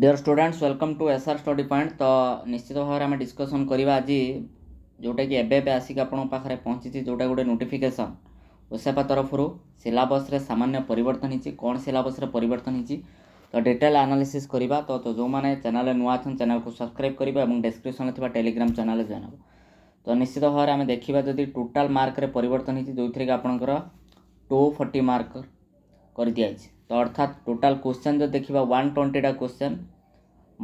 dear students welcome to S R study point তো নিশ্চিত ভাবে আমি ডিসকসন করা আজ ଯେଉଁଟାକି ଏବେ ଏବେ ଆସିକି ଆପଣଙ୍କ ପାଖରେ ପହଞ୍ଚିଛି ଯେଉଁଟା ଗୋଟେ ନୋଟିଫିକେସନ୍ ଓସେଫା ତରଫରୁ ସିଲାବସ୍ରେ ସାମାନ୍ୟ ପରିବର୍ତ୍ତନ ହେଇଛି କ'ଣ ସିଲାବସ୍ରେ ପରିବର୍ତ୍ତନ ହେଇଛି ତ ଡିଟେଲ୍ ଆନାଲିସିସ୍ କରିବା ତ ଯେଉଁମାନେ ଚ୍ୟାନେଲ୍ରେ ନୂଆ ଅଛନ୍ତି ଚ୍ୟାନେଲ୍କୁ ସବସ୍କ୍ରାଇବ୍ କରିବେ ଏବଂ ଡେସ୍କ୍ରିପ୍ସନ୍ରେ ଥିବା ଟେଲିଗ୍ରାମ୍ ଚ୍ୟାନେଲ୍ରେ ଜଣାଇବ ତ ନିଶ୍ଚିତ ଭାବରେ ଆମେ ଦେଖିବା ଯଦି ଟୋଟାଲ୍ ମାର୍କରେ ପରିବର୍ତ୍ତନ ହେଇଛି ଯେଉଁଥିରେକି ଆପଣଙ୍କର ଟୁ ଫର୍ଟି ମାର୍କ କରିଦିଆଯାଇଛି তো অর্থাৎ টোটাল কোশ্চেন যদি দেখিবা ওয়ান ଟ୍ୱେଣ୍ଟିଟା କୋଶ୍ଚେନ୍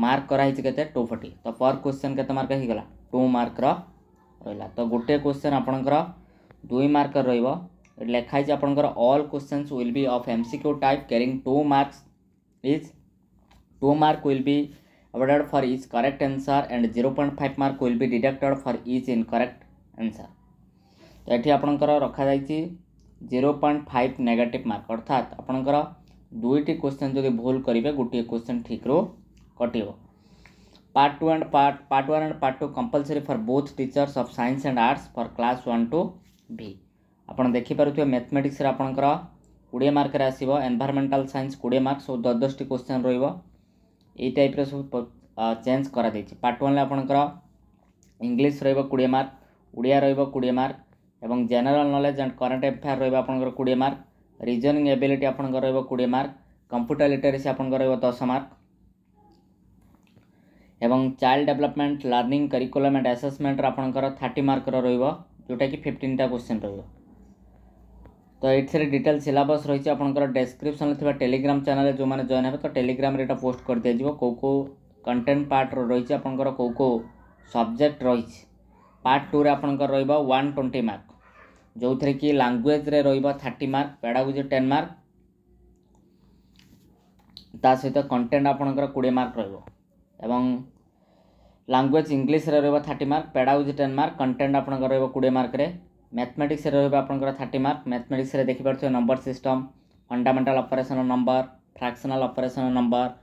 ମାର୍କ କରାହେଇଛି କେତେ ଟୁ ଫର୍ଟି ତ ପର୍ କୋଶ୍ଚେନ୍ କେତେ ମାର୍କ ହେଇଗଲା ଟୁ ମାର୍କର ରହିଲା ତ ଗୋଟିଏ କୋଶ୍ଚେନ୍ ଆପଣଙ୍କର ଦୁଇ ମାର୍କର ରହିବ ଲେଖା ହେଇଛି ଆପଣଙ୍କର all questions will be of M C Q type carrying two marks is two mark will be awarded for each correct answer and 0.5 mark will be deducted for each incorrect answer तो ये आपणकर रखा जाइए zero point five negative mark अर्थात आपणकर ଦୁଇଟି question ଯଦି ଭୁଲ କରିବେ ଗୋଟିଏ କୋଶ୍ଚେନ୍ ଠିକ୍ରୁ କଟିବ part two and part part one and part two compulsory for both teachers of science and arts for class one two ଭି ଆପଣ ଦେଖିପାରୁଥିବେ ମ୍ୟାଥମେଟିକ୍ସରେ ଆପଣଙ୍କର କୋଡ଼ିଏ ମାର୍କରେ ଆସିବ ଏନ୍ଭାରମେଣ୍ଟାଲ୍ ସାଇନ୍ସ କୋଡ଼ିଏ ମାର୍କ ସବୁ ଦଶ ଦଶଟି କୋଶ୍ଚେନ୍ ରହିବ ଏଇ ଟାଇପ୍ର ସବୁ ଚେଞ୍ଜ କରାଯାଇଛି ପାର୍ଟ ୱାନ୍ରେ ଆପଣଙ୍କର ଇଂଲିଶ ରହିବ କୋଡ଼ିଏ ମାର୍କ ଓଡ଼ିଆ ରହିବ କୋଡ଼ିଏ ମାର୍କ ଏବଂ general knowledge and current affair ରହିବ ଆପଣଙ୍କର କୋଡ଼ିଏ ମାର୍କ रिजनिंग एबिलिटी आप कोड़े मार्क कंप्यूटर लिटरेसी आप दस मार्क एवं child development learning curriculum and assessment आप थर्टी मार्क रोटा कि फिफ्टनटा क्वेश्चन रोज तो ये डिटेल सिलेबस रही है आपंकर डेस्क्रिप्सन टेलीग्राम चैनल जो मैंने जॉन है तो टेलीग्राम रेटा पोस्ट कर दिया दीजिए कौ कौ कंटेन्ट पार्ट रही है आपंकर सब्जेक्ट रही पार्ट टू रे आप रोन ट्वेंटी मार्क ଯେଉଁଥିରେ କି ଲାଙ୍ଗୁଏଜ୍ରେ ରହିବ thirty mark pedagogy ten mark ତା ସହିତ କଣ୍ଟେଣ୍ଟ ଆପଣଙ୍କର କୋଡ଼ିଏ ମାର୍କ ରହିବ ଏବଂ ଲାଙ୍ଗୁଏଜ୍ ଇଂଲିଶରେ ରହିବ thirty mark pedagogy ten mark content ଆପଣଙ୍କର ରହିବ କୋଡ଼ିଏ ମାର୍କରେ ମ୍ୟାଥମେଟିକ୍ସରେ ରହିବ ଆପଣଙ୍କର ଥାର୍ଟି ମାର୍କ ମ୍ୟାଥମେଟିକ୍ସରେ ଦେଖିପାରୁଥିବେ number system fundamental operation number fractional operation number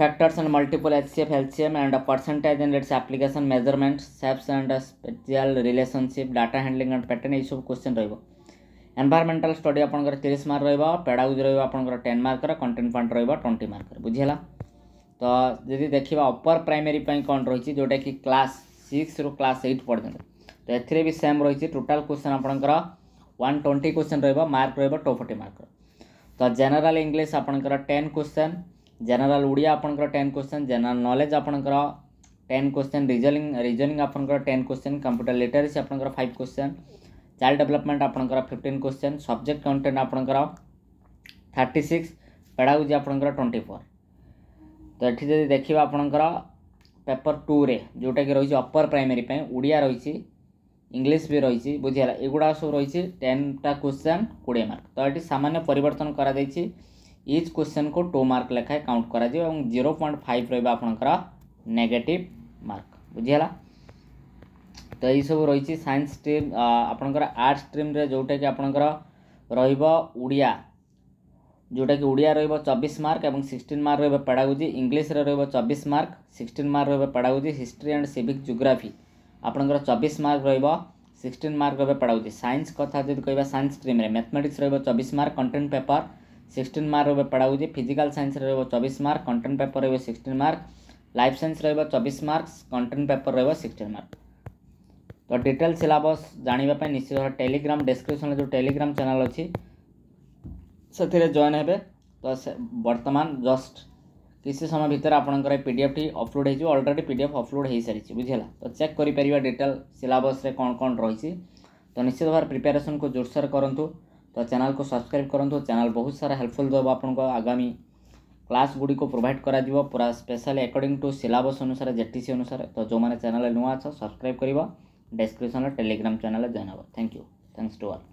factors and multiple HCF, LCM and a percentage and its application measurements, steps and a spatial relationship, data handling and pattern ये सब question रहिबो environmental study आपनकर तीस mark रहिबो pedagogy रहिबो आप 10 mark र content point 20 mark बुझेगा तो यदि देखा अपर प्राइमरी पर कौन रही जोटा कि क्लास सिक्स रु क्लास एट पर्यटन तो ये भी सेम रही टोटाल क्वेश्चन आपनकर ट्वेंटी क्वेश्चन रार्क मार्क रहिबो मार्क तो जनरल इंग्लिश आपनकर टेन क्वेश्चन ଜେନେରାଲ ଓଡ଼ିଆ ଆପଣଙ୍କର ଟେନ୍ କ୍ୱେଶ୍ଚନ୍ ଜେନେରାଲ ନଲେଜ୍ ଆପଣଙ୍କର ଟେନ୍ କ୍ୱେଶ୍ଚନ୍ ରିଜନିଂ ରିଜନିଂ ଆପଣଙ୍କର ଟେନ୍ କ୍ୱେଶ୍ଚନ୍ କମ୍ପ୍ୟୁଟର ଲିଟରେସି ଆପଣଙ୍କର ଫାଇଭ୍ କ୍ୱେଶ୍ଚନ୍ ଚାଇଲ୍ଡ ଡେଭଲପମେଣ୍ଟ ଆପଣଙ୍କର ଫିଫ୍ଟିନ୍ କ୍ୱେଶ୍ଚନ୍ ସବଜେକ୍ଟ କଣ୍ଟେଣ୍ଟ ଆପଣଙ୍କର ଥାର୍ଟି ସିକ୍ସ ପେଡ଼ାଗୋଜି ଆପଣଙ୍କର ଟ୍ୱେଣ୍ଟି ଫୋର୍ ତ ଏଠି ଯଦି ଦେଖିବା ଆପଣଙ୍କର ପେପର ଟୁରେ ଯେଉଁଟାକି ରହିଛି ଅପର ପ୍ରାଇମେରୀ ପାଇଁ ଓଡ଼ିଆ ରହିଛି ଇଂଲିଶ ବି ରହିଛି ବୁଝିହେଲା ଏଗୁଡ଼ା ସବୁ ରହିଛି ଟେନ୍ଟା କ୍ୱେଶ୍ଚନ୍ କୋଡ଼ିଏ ମାର୍କ ତ ଏଠି ସାମାନ୍ୟ ପରିବର୍ତ୍ତନ କରାଯାଇଛି इज क्वेश्चन को टू मार्क लेखाएं काउंट कर जीरो पॉइंट फाइव रहा नेगेटिव मार्क बुझीगला तो यही सब रही सैंस स्ट्रीम आपणकर आर्ट स्ट्रीम जोटा कि आप जोटा कि ओडिया रोब चबीस मार्क और सिक्सटन मार्क रोज पेड़ागुजी इंग्लीश रोब चबीस मार्क सिक्सटन मार्क रोज pedagogy history and civic geography आप चबीस मार्क रोज सिक्सटन मार्क रोज पेड़ागुजी सैंस कथ जब कह सैंस स्ट्रीम मैथमेटिक्स रोज चबीस mark content paper sixteen mark ରହିବ ପଢ଼ାଉଛି ଫିଜିକାଲ୍ ସାଇନ୍ସ ରହିବ ଚବିଶ ମାର୍କ କଣ୍ଟେଣ୍ଟ ପେପର୍ ରହିବ ସିକ୍ସଟିନ୍ ମାର୍କ ଲାଇଫ୍ ସାଇନ୍ସ ରହିବ ଚବିଶ ମାର୍କ କଣ୍ଟେଣ୍ଟ ପେପର୍ ରହିବ ସିକ୍ସଟିନ୍ ମାର୍କ ତ ଡିଟେଲ୍ ସିଲାବସ୍ ଜାଣିବା ପାଇଁ ନିଶ୍ଚିତ ଭାବରେ ଟେଲିଗ୍ରାମ ଡେସ୍କ୍ରିପସନ୍ରେ ଯେଉଁ ଟେଲିଗ୍ରାମ ଚ୍ୟାନେଲ୍ ଅଛି ସେଥିରେ ଜଏନ୍ ହେବେ ତ ବର୍ତ୍ତମାନ ଜଷ୍ଟ କିଛି ସମୟ ଭିତରେ ଆପଣଙ୍କର ଏ ପିଡ଼ିଏଫ୍ଟି ଅପଲୋଡ଼ ହେଇଯିବ already P D F upload ହେଇସାରିଛି ବୁଝିଲା ତ ଚେକ୍ କରିପାରିବା ଡିଟେଲ୍ ସିଲାବସ୍ରେ କ'ଣ କ'ଣ ରହିଛି ତ ନିଶ୍ଚିତ ଭାବରେ ପ୍ରିପାରେସନ୍କୁ ଜୋରସୋର କରନ୍ତୁ तो चैनल को सब्सक्राइब करूँ चैनल बहुत सारा हेल्पफुल दब आप आगामी क्लास गुड़ी को प्रोवाइड कर पूरा स्पेशल अकॉर्डिंग टू सिलेबस अनुसार जेटीसी अनुसार तो जो मैंने चैनल नुआ अच्छा सब्सक्राइब कर डिस्क्रिप्स टेलीग्राम चैनल जनाब thank you thanks to Al